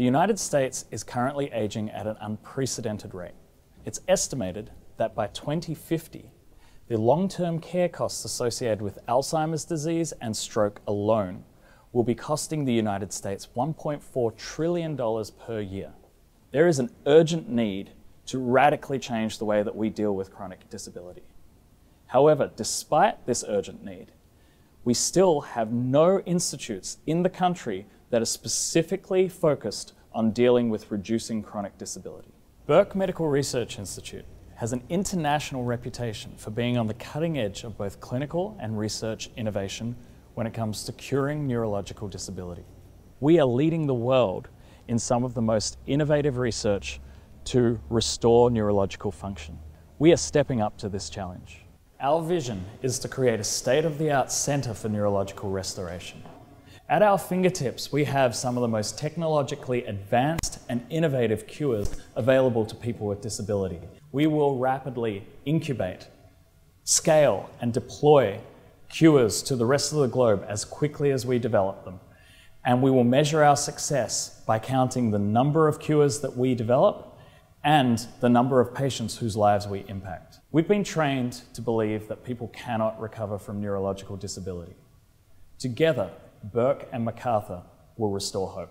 The United States is currently aging at an unprecedented rate. It's estimated that by 2050, the long term care costs associated with Alzheimer's disease and stroke alone will be costing the United States $1.4 trillion per year. There is an urgent need to radically change the way that we deal with chronic disability. However, despite this urgent need, we still have no institutes in the country that are specifically focused on dealing with reducing chronic disability. Burke Medical Research Institute has an international reputation for being on the cutting edge of both clinical and research innovation when it comes to curing neurological disability. We are leading the world in some of the most innovative research to restore neurological function. We are stepping up to this challenge. Our vision is to create a state of the art centre for neurological restoration. At our fingertips, we have some of the most technologically advanced and innovative cures available to people with disability. We will rapidly incubate, scale, and deploy cures to the rest of the globe as quickly as we develop them. And we will measure our success by counting the number of cures that we develop and the number of patients whose lives we impact. We've been trained to believe that people cannot recover from neurological disability. Together, Burke and MacArthur will restore hope.